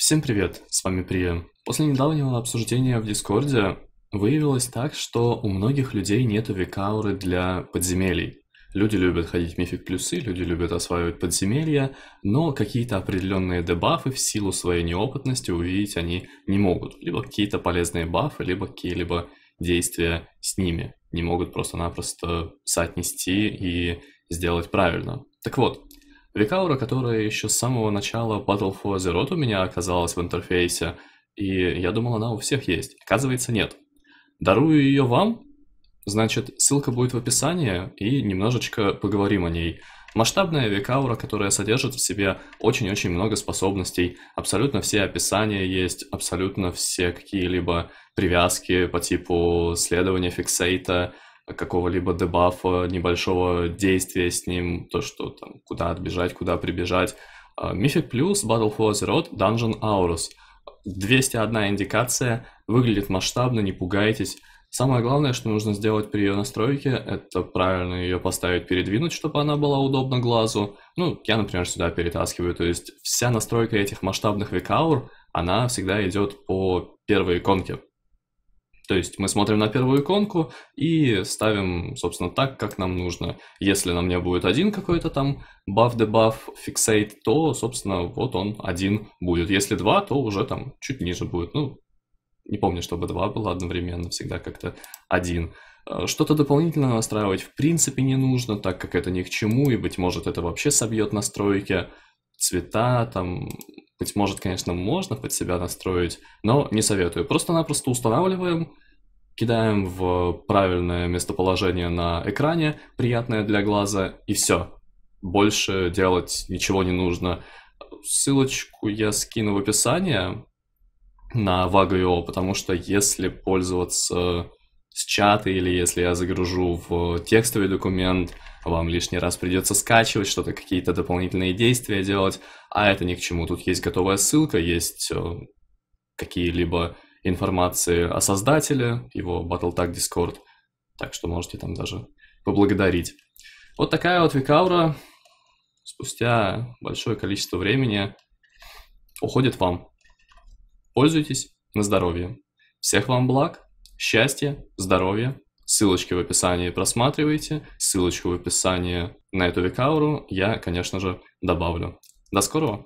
Всем привет, с вами Прием. После недавнего обсуждения в Дискорде выявилось так, что у многих людей нет векауры для подземелий. Люди любят ходить в мифик плюсы, люди любят осваивать подземелья, но какие-то определенные дебафы в силу своей неопытности увидеть они не могут. Либо какие-то полезные бафы, либо какие-либо действия с ними не могут просто-напросто соотнести и сделать правильно. Так вот, Рекаура, которая еще с самого начала Battle for Azeroth у меня оказалась в интерфейсе, и я думал, она у всех есть. Оказывается, нет. Дарую ее вам, значит, ссылка будет в описании, и немножечко поговорим о ней. Масштабная векаура, которая содержит в себе очень-очень много способностей, абсолютно все описания есть, абсолютно все какие-либо привязки по типу следования фиксейта, какого-либо дебафа, небольшого действия с ним, то, что там, куда отбежать, куда прибежать. мифик а, плюс Battle for Azeroth, Dungeon Aurus. 201 индикация, выглядит масштабно, не пугайтесь. Самое главное, что нужно сделать при ее настройке, это правильно ее поставить, передвинуть, чтобы она была удобна глазу. Ну, я, например, сюда перетаскиваю, то есть вся настройка этих масштабных векаур, она всегда идет по первой иконке, то есть мы смотрим на первую иконку и ставим, собственно, так, как нам нужно. Если на мне будет один какой-то там buff, debuff, fixate, то, собственно, вот он один будет. Если два, то уже там чуть ниже будет. Ну, не помню, чтобы два было одновременно, всегда как-то один. Э, что-то дополнительно настраивать в принципе не нужно, так как это ни к чему, и, быть может, это вообще собьет настройки цвета, там, быть может, конечно, можно под себя настроить, но не советую. Просто-напросто устанавливаем, кидаем в правильное местоположение на экране, приятное для глаза, и все. Больше делать ничего не нужно. Ссылочку я скину в описании на Vago.io, потому что если пользоваться с чата, или если я загружу в текстовый документ, вам лишний раз придется скачивать что-то, какие-то дополнительные действия делать, а это ни к чему. Тут есть готовая ссылка, есть э, какие-либо информации о создателе, его BattleTag Discord, так что можете там даже поблагодарить. Вот такая вот Викаура спустя большое количество времени уходит вам. Пользуйтесь на здоровье. Всех вам благ! счастья, здоровья. Ссылочки в описании просматривайте. Ссылочку в описании на эту рекауру я, конечно же, добавлю. До скорого!